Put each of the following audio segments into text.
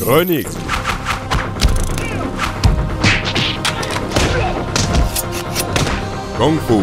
chronique. Kung Fu.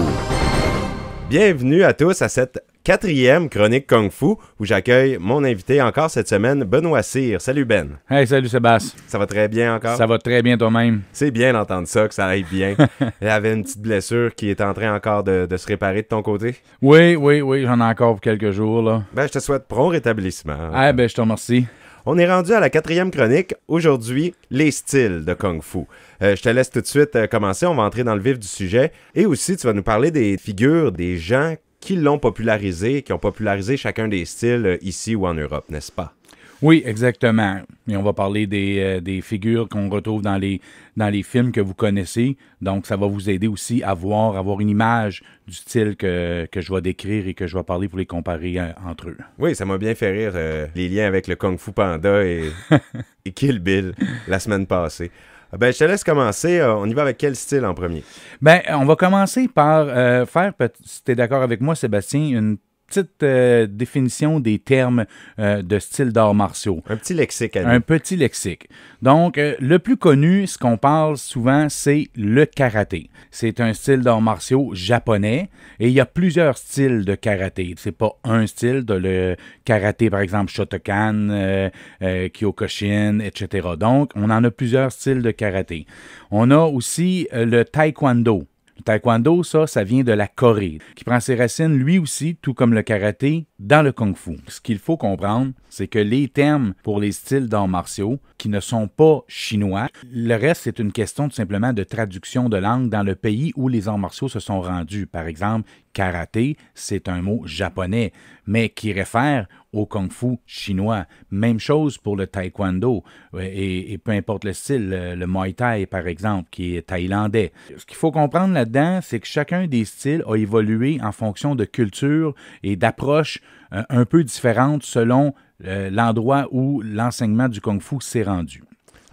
Bienvenue à tous à cette quatrième chronique Kung Fu où j'accueille mon invité encore cette semaine, Benoît Cyr. Salut Ben. Hey, salut Sébastien. Ça va très bien encore? Ça va très bien toi-même. C'est bien d'entendre ça, que ça aille bien. Il avait une petite blessure qui est en train encore de, se réparer de ton côté. Oui, oui, oui, j'en ai encore quelques jours. Là. Ben, je te souhaite prompt rétablissement. Ah, ben, je te remercie. On est rendu à la quatrième chronique. Aujourd'hui, les styles de Kung Fu. Euh, je te laisse tout de suite euh, commencer. On va entrer dans le vif du sujet. Et aussi, tu vas nous parler des figures, des gens qui l'ont popularisé, qui ont popularisé chacun des styles euh, ici ou en Europe, n'est-ce pas? Oui, exactement. Et on va parler euh, des, figures qu'on retrouve dans les, dans les films que vous connaissez. Donc, ça va vous aider aussi à voir, avoir une image du style que, je vais décrire et que je vais parler pour les comparer euh, entre eux. Oui, ça m'a bien fait rire euh, les liens avec le Kung Fu Panda et, et Kill Bill la semaine passée. Ah ben, je te laisse commencer. on y va avec quel style en premier? Ben, on va commencer par faire, si tu es d'accord avec moi, Sébastien, une petite euh, définition des termes euh, de style d'arts martiaux. Un petit lexique. Un petit lexique. Donc, euh, le plus connu, ce qu'on parle souvent, c'est le karaté. C'est un style d'arts martiaux japonais et il y a plusieurs styles de karaté. C'est pas un style de le karaté, par exemple, Shotokan, Kyokushin, etc. Donc, on en a plusieurs styles de karaté. On a aussi le taekwondo. Le taekwondo, ça, ça vient de la Corée, qui prend ses racines lui aussi, tout comme le karaté, dans le kung-fu. Ce qu'il faut comprendre, c'est que les termes pour les styles d'arts martiaux qui ne sont pas chinois, le reste, c'est une question tout simplement de traduction de langue dans le pays où les arts martiaux se sont rendus. Par exemple, karaté, c'est un mot japonais, mais qui réfère au kung fu chinois. Même chose pour le taekwondo euh, et, peu importe le style, le, muay thai par exemple, qui est thaïlandais. Ce qu'il faut comprendre là-dedans, c'est que chacun des styles a évolué en fonction de culture et d'approche euh, un peu différente selon euh, l'endroit où l'enseignement du kung fu s'est rendu.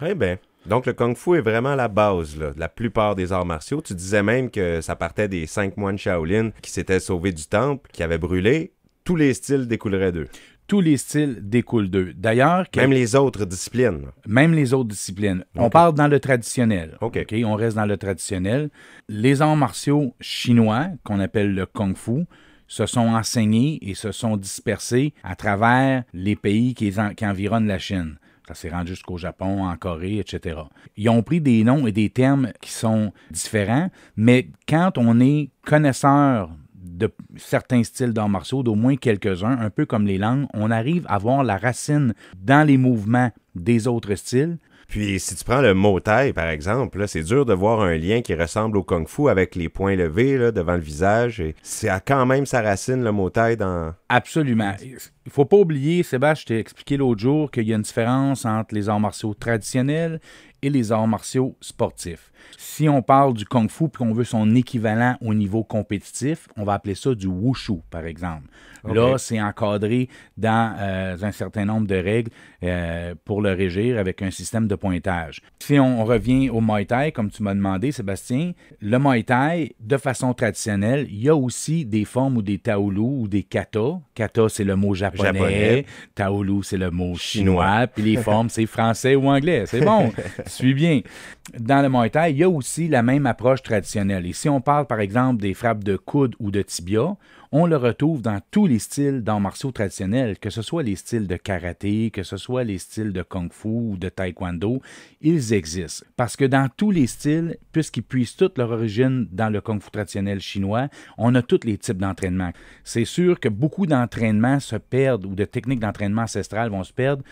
Eh bien, donc, le kung fu est vraiment la base de la plupart des arts martiaux. Tu disais même que ça partait des cinq moines Shaolin qui s'étaient sauvés du temple, qui avaient brûlé. Tous les styles découleraient d'eux tous les styles découlent d'eux. D'ailleurs, même les autres disciplines. Même les autres disciplines. On parle dans le traditionnel. OK. On reste dans le traditionnel. Les arts martiaux chinois, qu'on appelle le kung-fu, se sont enseignés et se sont dispersés à travers les pays qui, qui environnent la Chine. Ça s'est rendu jusqu'au Japon, en Corée, etc. Ils ont pris des noms et des termes qui sont différents, mais quand on est connaisseur de certains styles d'arts martiaux, d'au moins quelques-uns, un peu comme les langues, on arrive à voir la racine dans les mouvements des autres styles, puis si tu prends le mot taille, par exemple, c'est dur de voir un lien qui ressemble au Kung Fu avec les points levés devant le visage. Et a quand même sa racine, le mot taille dans... Absolument. Il faut pas oublier, Sébastien, je t'ai expliqué l'autre jour qu'il y a une différence entre les arts martiaux traditionnels et les arts martiaux sportifs. Si on parle du kung fu puis qu'on veut son équivalent au niveau compétitif, on va appeler ça du wushu, par exemple. Là, c'est encadré dans euh, un certain nombre de règles euh, pour le régir avec un système de pointage. Si on, revient au Muay Thai, comme tu m'as demandé, Sébastien, le Muay Thai, de façon traditionnelle, il y a aussi des formes ou des Taolus ou des kata. Kata, c'est le mot japonais. japonais. c'est le mot chinois. Puis les formes, c'est français ou anglais. C'est bon. suis bien. Dans le Muay Thai, il y a aussi la même approche traditionnelle. Et si on parle par exemple des frappes de coude ou de tibia, on le retrouve dans tous les styles d'arts martiaux traditionnels, que ce soit les styles de karaté, que ce soit les styles de kung-fu ou de taekwondo, ils existent. Parce que dans tous les styles, puisqu'ils puissent toute leur origine dans le kung-fu traditionnel chinois, on a tous les types d'entraînement. C'est sûr que beaucoup d'entraînements se perdent ou de techniques d'entraînement ancestrales vont se perdre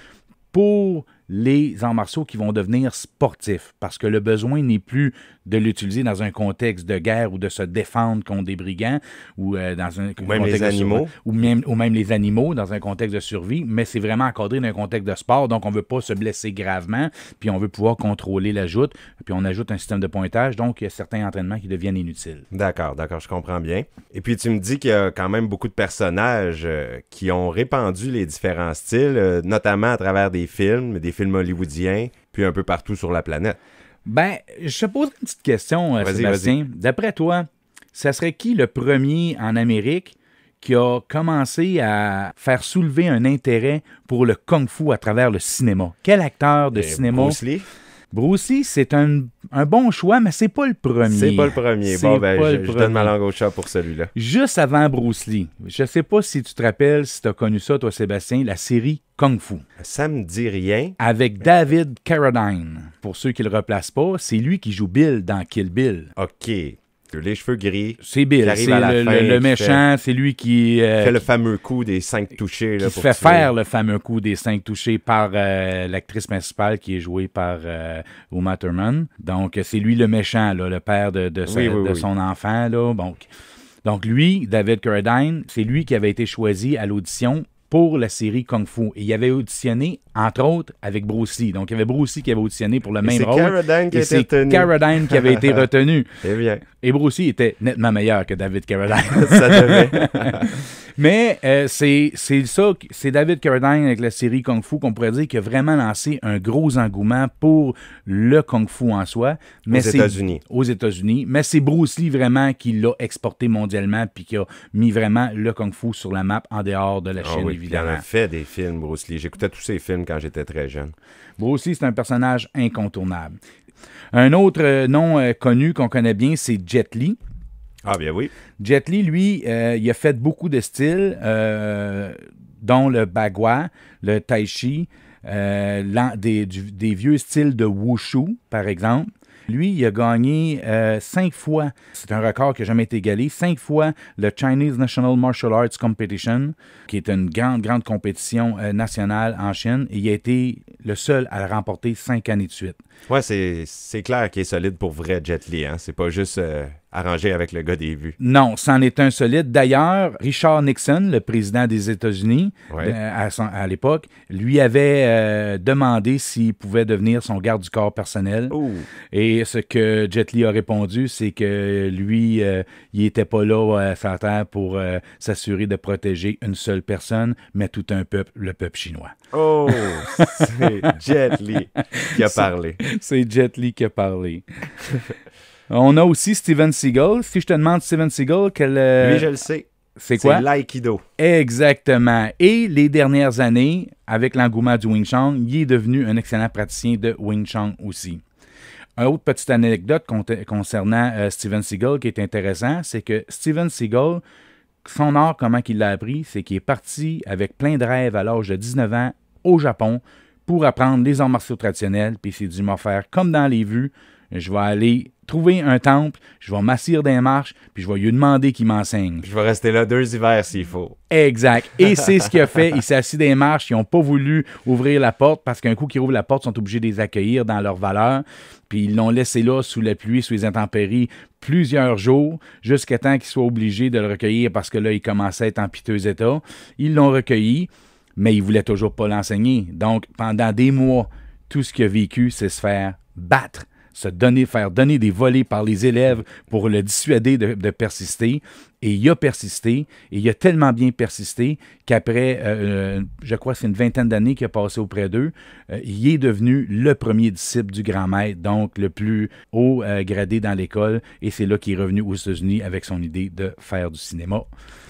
pour les en martiaux qui vont devenir sportifs, parce que le besoin n'est plus de l'utiliser dans un contexte de guerre ou de se défendre contre des brigands ou euh, dans un même les animaux. ou, même, ou même les animaux dans un contexte de survie, mais c'est vraiment encadré dans un contexte de sport, donc on ne veut pas se blesser gravement, puis on veut pouvoir contrôler la joute, puis on ajoute un système de pointage, donc il y a certains entraînements qui deviennent inutiles. D'accord, d'accord, je comprends bien. Et puis tu me dis qu'il y a quand même beaucoup de personnages euh, qui ont répandu les différents styles, euh, notamment à travers des films, des films films hollywoodien, puis un peu partout sur la planète. Ben, je te pose une petite question, euh, D'après toi, ça serait qui le premier en Amérique qui a commencé à faire soulever un intérêt pour le kung-fu à travers le cinéma? Quel acteur de eh, cinéma? Bruce Lee, c'est un, bon choix, mais c'est pas le premier. C'est pas le premier. Bon, ben, je, donne ma langue au chat pour celui-là. Juste avant Bruce Lee, je sais pas si tu te rappelles, si tu as connu ça, toi, Sébastien, la série Kung Fu. Ça me dit rien. Avec David Carradine. Pour ceux qui le replacent pas, c'est lui qui joue Bill dans Kill Bill. OK les cheveux gris. C'est Bill, c'est le, le, méchant, c'est lui qui... Euh, fait le fameux coup des cinq touchés. Là, qui fait faire le fameux coup des cinq touchés par euh, l'actrice principale qui est jouée par euh, Uma Thurman. Donc, c'est lui le méchant, le père de, son enfant. Donc, donc, lui, David Carradine, c'est lui qui avait été choisi à l'audition pour la série Kung Fu. Et il avait auditionné, entre autres, avec Bruce Lee. Donc, il y avait Bruce Lee qui avait auditionné pour le même rôle. qui et c'est Caradine qui avait été retenu. Et bien. Et Bruce Lee était nettement meilleur que David Caradine. Ça devait. Mais euh, c'est ça, c'est David Carradine avec la série Kung Fu qu'on pourrait dire qui a vraiment lancé un gros engouement pour le Kung Fu en soi. aux États-Unis. Aux États-Unis. Mais c'est Bruce Lee vraiment qui l'a exporté mondialement puis qui a mis vraiment le Kung Fu sur la map en dehors de la ah chaîne, évidemment. Il en a fait des films, Bruce Lee. J'écoutais tous ses films quand j'étais très jeune. Bruce Lee, c'est un personnage incontournable. Un autre euh, nom euh, connu qu'on connaît bien, c'est Jet Li. Ah bien oui. Jet Li, lui, euh, il a fait beaucoup de styles, euh, dont le bagua, le tai chi, euh, des, vieux styles de wushu, par exemple. Lui, il a gagné cinq fois, c'est un record qui n'a jamais été égalé, cinq fois le Chinese National Martial Arts Competition, qui est une grande, grande compétition nationale en Chine, et il a été le seul à la remporter cinq années de suite. Ouais, c'est clair qu'il est solide pour vrai, Jet Li. Hein? C'est pas juste arrangé avec le gars des vues. Non, c'en est un solide. D'ailleurs, Richard Nixon, le président des États-Unis, euh, à, l'époque, lui avait euh, demandé s'il pouvait devenir son garde du corps personnel. Oh. Et ce que Jet Li a répondu, c'est que lui, euh, il n'était pas là à faire pour s'assurer de protéger une seule personne, mais tout un peuple, le peuple chinois. Oh, c'est Jet Li qui a parlé. C'est Jet Li qui a parlé. Euh, on a aussi Steven Seagal. Si je te demande Steven Seagal, quel. Euh, Lui, je le sais. C'est quoi? C'est l'aïkido. Exactement. Et les dernières années, avec l'engouement du Wing Chun, il est devenu un excellent praticien de Wing Chun aussi. Une autre petite anecdote concernant euh, Steven Seagal qui est intéressant, c'est que Steven Seagal, son art, comment il l'a appris, c'est qu'il est parti avec plein de rêves à l'âge de 19 ans au Japon pour apprendre les arts martiaux traditionnels, puis il s'est dû m'en faire comme dans les vues, je vais aller trouver un temple, je vais m'assir des marches, puis je vais lui demander qu'il m'enseigne. Je vais rester là deux hivers s'il faut. Exact. Et c'est ce qu'il a fait. Il s'est assis des marches. Ils n'ont pas voulu ouvrir la porte parce qu'un coup qu'ils ouvrent la porte, ils sont obligés de les accueillir dans leur valeur. Puis ils l'ont laissé là sous la pluie, sous les intempéries, plusieurs jours, jusqu'à temps qu'ils soient obligés de le recueillir parce que là, il commençait à être en piteux état. Ils l'ont recueilli, mais ils ne voulaient toujours pas l'enseigner. Donc, pendant des mois, tout ce qu'il a vécu, c'est se faire battre se donner, faire donner des volets par les élèves pour le dissuader de, persister. Et il a persisté, et il a tellement bien persisté qu'après, euh, euh, je crois c'est une vingtaine d'années qui a passé auprès d'eux, euh, il est devenu le premier disciple du grand maître, donc le plus haut gradé dans l'école, et c'est là qu'il est revenu aux États-Unis avec son idée de faire du cinéma.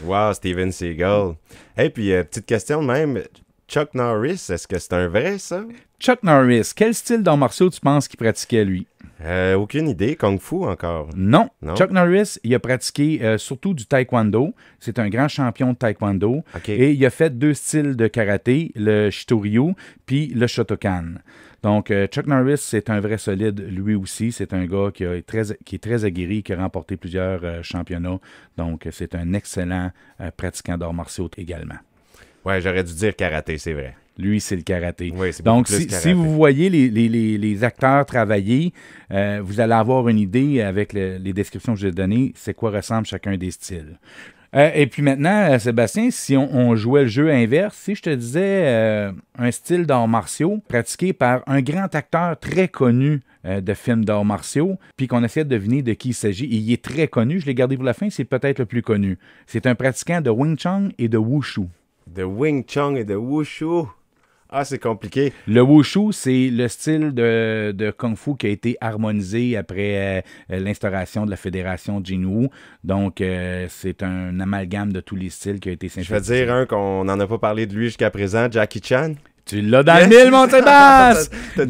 Wow, Steven Seagal! Et hey, puis, petite question même, Chuck Norris, est-ce que c'est un vrai, ça? Chuck Norris, quel style d'arts martiaux tu penses qu'il pratiquait, lui? Euh, aucune idée. Kung Fu encore? Non. Chuck Norris, il a pratiqué euh, surtout du taekwondo. C'est un grand champion de taekwondo. Et il a fait deux styles de karaté, le Shitoryu puis le Shotokan. Donc, euh, Chuck Norris, c'est un vrai solide, lui aussi. C'est un gars qui, est très aguerri, qui a remporté plusieurs championnats. Donc, c'est un excellent pratiquant d'arts martiaux également. Ouais, j'aurais dû dire karaté, c'est vrai lui, c'est le karaté. Donc, si, si, vous voyez les, acteurs travailler, euh, vous allez avoir une idée avec les descriptions que ai données, c'est quoi ressemble chacun des styles. Euh, et puis maintenant, euh, Sébastien, si on, jouait le jeu inverse, si je te disais un style d'art martiaux pratiqué par un grand acteur très connu de films d'art martiaux, puis qu'on essaie de deviner de qui il s'agit. il est très connu, je l'ai gardé pour la fin, c'est peut-être le plus connu. C'est un pratiquant de Wing Chun et de Wushu. De Wing Chun et de Wushu. Ah, c'est compliqué. Le wushu, c'est le style de, kung fu qui a été harmonisé après euh, l'instauration de la fédération Jinwu. Donc, euh, c'est un amalgame de tous les styles qui a été synthétisé. Je vais dire un qu'on n'en a pas parlé de lui jusqu'à présent, Jackie Chan. Tu l'as dans le mille, mon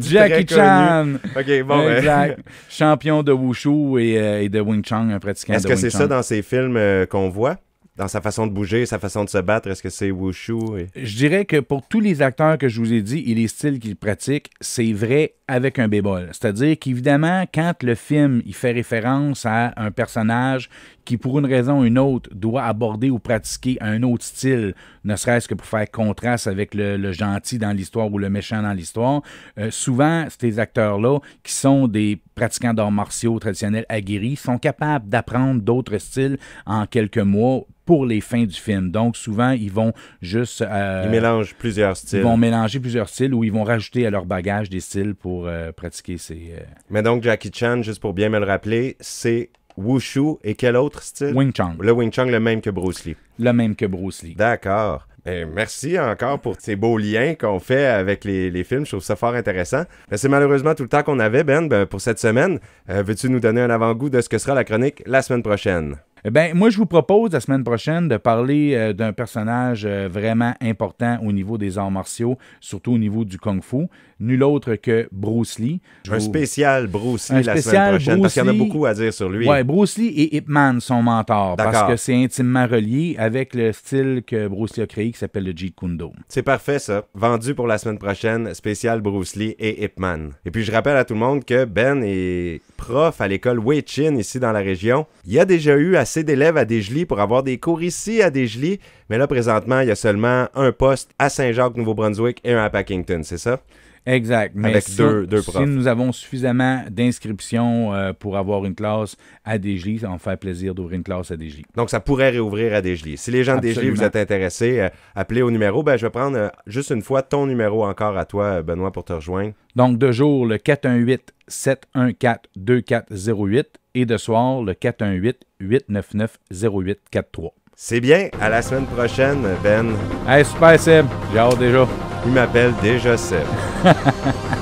Jackie Chan! OK, bon, ben. Champion de wushu euh, et, de Wing Chun, un pratiquant Est-ce que c'est ça dans ces films qu'on voit? dans sa façon de bouger, sa façon de se battre? Est-ce que c'est wushu? Je dirais que pour tous les acteurs que je vous ai dit et les styles qu'ils pratiquent, c'est vrai avec un bébol. C'est-à-dire qu'évidemment, quand le film il fait référence à un personnage qui, pour une raison ou une autre, doit aborder ou pratiquer un autre style, ne serait-ce que pour faire contraste avec le, gentil dans l'histoire ou le méchant dans l'histoire, euh, souvent, ces acteurs-là, qui sont des pratiquants d'arts martiaux traditionnels aguerris, sont capables d'apprendre d'autres styles en quelques mois pour les fins du film. Donc, souvent, ils vont juste... Euh, ils mélangent plusieurs styles. Ils vont mélanger plusieurs styles ou ils vont rajouter à leur bagage des styles pour euh, pratiquer ces... Mais donc, Jackie Chan, juste pour bien me le rappeler, c'est Wushu et quel autre style? Wing Chun. Le Wing Chun, le même que Bruce Lee. Le même que Bruce Lee. D'accord. Ben, merci encore pour ces beaux liens qu'on fait avec les, films. Je trouve ça fort intéressant. Ben, c'est malheureusement tout le temps qu'on avait, Ben, ben pour cette semaine. Euh, veux-tu nous donner un avant-goût de ce que sera la chronique la semaine prochaine? Eh ben, moi, je vous propose la semaine prochaine de parler euh, d'un personnage euh, vraiment important au niveau des arts martiaux, surtout au niveau du kung-fu nul autre que Bruce Lee. un spécial Bruce Lee la semaine prochaine, parce qu'il y en a beaucoup à dire sur lui. Oui, Bruce Lee et Ip Man sont mentors, parce que c'est intimement relié avec le style que Bruce Lee a créé qui s'appelle le Jeet Kune Do. C'est parfait, ça. Vendu pour la semaine prochaine, spécial Bruce Lee et Ip Man. Et puis, je rappelle à tout le monde que Ben est prof à l'école Wei Chin, ici dans la région. Il y a déjà eu assez d'élèves à Desjolies pour avoir des cours ici à Desjolies, mais là, présentement, il y a seulement un poste à Saint-Jacques-Nouveau-Brunswick et un à Packington, c'est ça? Exact. Mais avec si, deux, Si nous avons suffisamment d'inscriptions euh, pour avoir une classe à Dégely, ça va me faire plaisir d'ouvrir une classe à Dégely. Donc, ça pourrait réouvrir à Dégely. Si les gens de Dégely, vous êtes intéressés, euh, appelez au numéro. Ben, je vais prendre euh, juste une fois ton numéro encore à toi, Benoît, pour te rejoindre. Donc, de jour, le 418-714-2408 et de soir, le 418-899-0843. C'est bien. À la semaine prochaine, Ben. Hey, super, Seb. J'ai hâte déjà. Il m'appelle déjà Seb.